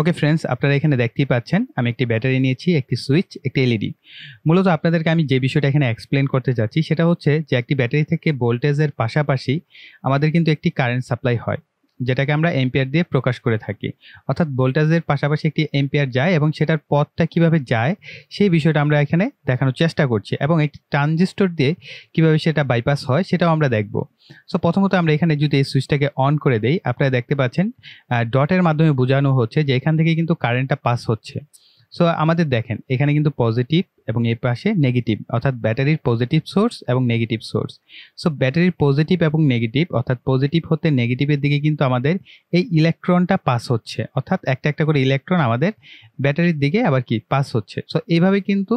okay friends আপনারা এখানে দেখতেই পাচ্ছেন আমি একটি ব্যাটারি নিয়েছি একটি সুইচ একটি এলইডি মূলত আপনাদেরকে আমি যে বিষয়টা এখানে এক্সপ্লেন করতে চাচ্ছি সেটা হচ্ছে যে একটি ব্যাটারি থেকে ভোল্টেজের পাশাপাশি আমাদের কিন্তু একটি কারেন্ট সাপ্লাই হয় যেটাকে আমরা এম্পিয়ার দিয়ে প্রকাশ করে থাকি অর্থাৎ ভোল্টেজের পাশাপাশি একটি এম্পিয়ার যায় এবং সেটার পথটা কিভাবে যায় সেই বিষয়টা আমরা এখানে দেখানোর চেষ্টা করছি এবং একটি ট্রানজিস্টর দিয়ে কিভাবে সেটা বাইপাস হয় সেটাও আমরা দেখব সো প্রথমত আমরা এখানে যদি এই সুইচটাকে অন করে দেই আপনারা দেখতে পাচ্ছেন ডটের মাধ্যমে বোঝানো হচ্ছে যে এখান থেকে কিন্তু কারেন্টটা পাস হচ্ছে সো আমাদের দেখেন এখানে কিন্তু পজিটিভ এবং এই পাশে নেগেটিভ অর্থাৎ ব্যাটারির পজিটিভ সোর্স এবং নেগেটিভ সোর্স সো ব্যাটারির পজিটিভ এবং নেগেটিভ অর্থাৎ পজিটিভ হতে নেগেটিভের দিকে কিন্তু আমাদের এই ইলেকট্রনটা পাস হচ্ছে অর্থাৎ একটা একটা করে ইলেকট্রন আমাদের ব্যাটারির দিকে আবার কি পাস হচ্ছে সো এইভাবে কিন্তু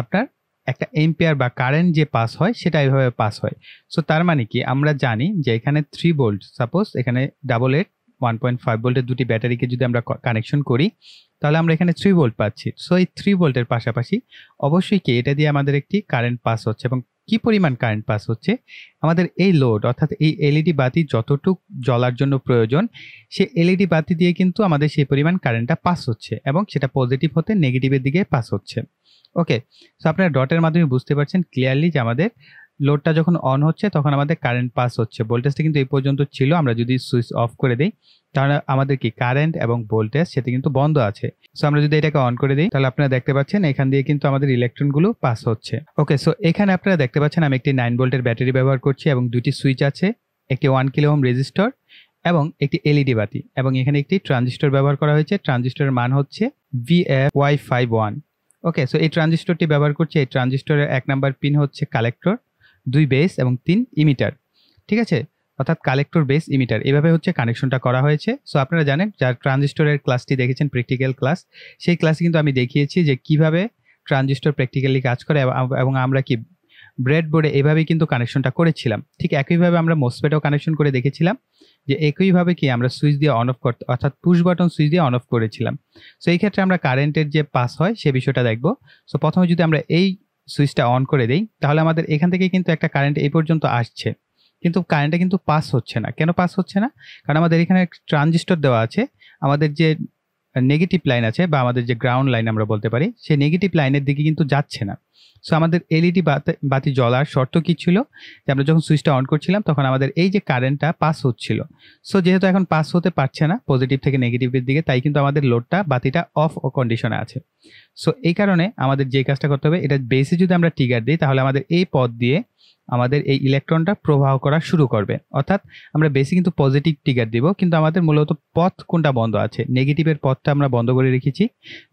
আপনার একটা এম্পেয়ার বা কারেন্ট যে পাস হয় সেটা এইভাবে পাস হয় সো তার মানে কি আমরা জানি যে এখানে থ্রি বোল্ট সাপোজ এখানে double eight one point five ভোল্টের দুটি ব্যাটারিকে যদি আমরা কানেকশন করি তাহলে আমরা এখানে থ্রি ভোল্ট পাচ্ছি সো এই থ্রি ভোল্টের পাশাপাশি অবশ্যই কি এটা দিয়ে আমাদের একটি কারেন্ট পাস হচ্ছে এবং কি পরিমাণ কারেন্ট পাস হচ্ছে আমাদের এই লোড অর্থাৎ এই এলইডি e বাতি যতটুকু জ্বলার জন্য প্রয়োজন সে এলইডি e বাতি দিয়ে কিন্তু আমাদের সেই পরিমাণ কারেন্টটা পাস হচ্ছে এবং সেটা পজিটিভ হতে নেগেটিভের দিকে পাস হচ্ছে ওকে সো আপনারা ডটের মাধ্যমে বুঝতে পারছেন ক্লিয়ারলি যে আমাদের লোডটা যখন অন হচ্ছে তখন আমাদের কারেন্ট পাস হচ্ছে ভোল্টেজটা কিন্তু এই পর্যন্ত ছিল আমরা যদি সুইচ অফ করে দিই তাহলে আমাদের কি কারেন্ট এবং ভোল্টেজ সেটা কিন্তু বন্ধ আছে সো আমরা যদি এটাকে অন করে দিই তাহলে আপনারা দেখতে পাচ্ছেন এখান দিয়ে কিন্তু আমাদের ইলেকট্রনগুলো পাস হচ্ছে ওকে সো এখানে আপনারা দেখতে পাচ্ছেন আমি একটি নাইন ভোল্টের ব্যাটারি ব্যবহার করছি এবং দুটি সুইচ আছে একটি ওয়ান কিলো হোম রেজিস্টর এবং একটি এলইডি e বাতি এবং এখানে একটি ট্রানজিস্টর ব্যবহার করা হয়েছে ট্রানজিস্টরের মান হচ্ছে VF Y five one okay so এই ট্রানজিস্টরটি ব্যবহার করছে এই ট্রানজিস্টরের এক নাম্বার পিন হচ্ছে কালেক্টর দুই বেস এবং তিন ইমিটার ঠিক আছে অর্থাৎ কালেক্টর বেস ইমিটার এভাবে হচ্ছে কানেকশনটা করা হয়েছে সো আপনারা জানেন যার ট্রানজিস্টরের ক্লাসটি দেখেছেন প্র্যাকটিক্যাল ক্লাস সেই ক্লাসে কিন্তু আমি দেখিয়েছি যে কিভাবে ট্রানজিস্টর প্র্যাকটিক্যালি কাজ করে এবং আমরা কি ব্রেডবোর্ডে এভাবেই কিন্তু কানেকশনটা করেছিলাম ঠিক একইভাবে আমরা মোসপেটও কানেকশন করে দেখেছিলাম যে একইভাবে কি আমরা সুইচ দিয়ে অন অফ করতে অর্থাৎ পুশ বাটন সুইচ দিয়ে অন অফ করেছিলাম সো এই ক্ষেত্রে আমরা কারেন্টের যে পাস হয় সে বিষয়টা দেখব সো প্রথমে যদি আমরা এই সুইচটা অন করে দেই তাহলে আমাদের এখান থেকে কিন্তু একটা কারেন্ট এই পর্যন্ত আসছে কিন্তু কারেন্টটা কিন্তু পাস হচ্ছে না কেন পাস হচ্ছে না কারণ আমাদের এখানে ট্রানজিস্টর দেওয়া আছে আমাদের যে নেগেটিভ লাইন আছে বা আমাদের যে গ্রাউন্ড লাইন আমরা বলতে পারি সেই নেগেটিভ লাইনের দিকে কিন্তু যাচ্ছে না সো আমাদের এলইডি বাতি জ্বলার শর্ত কী ছিল যে আমরা যখন সুইচটা অন করছিলাম তখন আমাদের এই যে কারেন্টটা পাস হচ্ছিল সো যেহেতু এখন পাস হতে পারছে না পজিটিভ থেকে নেগেটিভের দিকে তাই কিন্তু আমাদের লোডটা বাতিটা অফ কন্ডিশনে আছে সো এই কারণে আমাদের যে কাজটা করতে হবে এটা বেসে যদি আমরা টিগার দিই তাহলে আমাদের এই পথ দিয়ে আমাদের এই ইলেকট্রনটা প্রবাহ করা শুরু করবে অর্থাৎ আমরা বেশি কিন্তু পজিটিভ টিকার দিব কিন্তু আমাদের মূলত পথ কোনটা বন্ধ আছে নেগেটিভের পথটা আমরা বন্ধ করে রেখেছি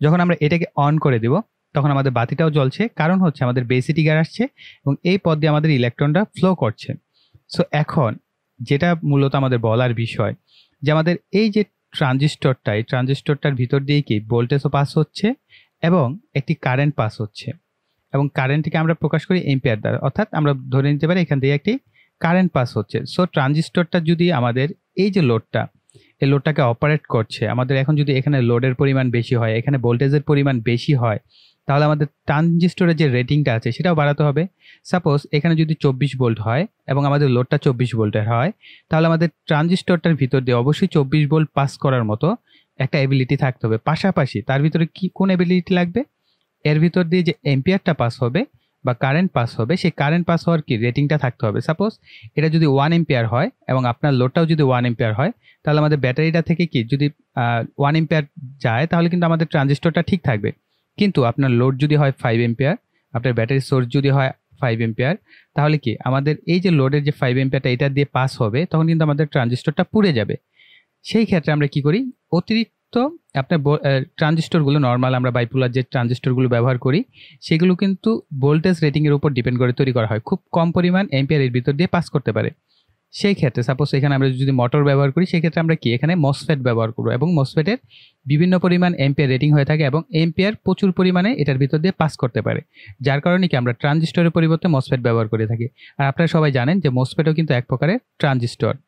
যখন আমরা এটাকে অন করে দেব তখন আমাদের বাতিটাও জ্বলছে কারণ হচ্ছে আমাদের বেসি টিকার আসছে এবং এই পথ দিয়ে আমাদের ইলেকট্রনটা ফ্লো করছে সো এখন যেটা মূলত আমাদের বলার বিষয় যে আমাদের এই যে ট্রানজিস্টরটা এই ট্রানজিস্টরটার ভিতর দিয়ে কি ভোল্টেজও পাস হচ্ছে এবং একটি কারেন্ট পাস হচ্ছে এবং কারেন্টকে আমরা প্রকাশ করি এম্পিয়ার দ্বারা অর্থাৎ আমরা ধরে নিতে পারি এখান থেকে একটি কারেন্ট পাস হচ্ছে সো ট্রানজিস্টরটা যদি আমাদের এই যে লোডটা এই লোডটাকে অপারেট করছে আমাদের এখন যদি এখানে লোডের পরিমাণ বেশি হয় এখানে ভোল্টেজের পরিমাণ বেশি হয় তাহলে আমাদের ট্রানজিস্টরের যে রেটিংটা আছে সেটাও বাড়াতে হবে সাপোজ এখানে যদি চব্বিশ ভোল্ট হয় এবং আমাদের লোডটা চব্বিশ ভোল্টের হয় তাহলে আমাদের ট্রানজিস্টরটার ভিতর দিয়ে অবশ্যই চব্বিশ ভোল্ট পাস করার মতো একটা এবিলিটি থাকতে হবে পাশাপাশি তার ভিতরে কি কোন এবিলিটি লাগবে এর ভিতর দিয়ে যে এম্পিয়ারটা পাস হবে বা কারেন্ট পাস হবে সেই কারেন্ট পাস হওয়ার কি রেটিংটা থাকতে হবে সাপোজ এটা যদি ওয়ান এম্পিয়ার হয় এবং আপনার লোডটাও যদি ওয়ান এম্পিয়ার হয় তাহলে আমাদের ব্যাটারিটা থেকে কি যদি ওয়ান এম্পিয়ার যায় তাহলে কিন্তু আমাদের ট্রানজিস্টরটা ঠিক থাকবে কিন্তু আপনার লোড যদি হয় ফাইভ এম্পিয়ার আপনার ব্যাটারি সোর্স যদি হয় ফাইভ এম্পিয়ার তাহলে কি আমাদের এই যে লোডের যে ফাইভ এম্পিয়ারটা এটা দিয়ে পাস হবে তখন কিন্তু আমাদের ট্রানজিস্টরটা পুড়ে যাবে সেই ক্ষেত্রে আমরা কি করি অতিরিক্ত তো আপনার ট্রানজিস্টরগুলো নর্মাল আমরা বাইপুলার যে ট্রানজিস্টরগুলো ব্যবহার করি সেগুলো কিন্তু ভোল্টেজ রেটিংয়ের উপর ডিপেন্ড করে তৈরি করা হয় খুব কম পরিমাণ এর ভিতর দিয়ে পাস করতে পারে সেই ক্ষেত্রে সাপোজ এখানে আমরা যদি মোটর ব্যবহার করি সেক্ষেত্রে আমরা কি এখানে মসফেট ব্যবহার করবো এবং মসফেটের বিভিন্ন পরিমাণ এমপিআর রেটিং হয়ে থাকে এবং এমপিআর প্রচুর পরিমাণে এটার ভিতর দিয়ে পাস করতে পারে যার কারণে কি আমরা ট্রানজিস্টরের পরিবর্তে মসফেট ব্যবহার করে থাকি আর আপনারা সবাই জানেন যে মসফেটও কিন্তু এক প্রকারের ট্রানজিস্টর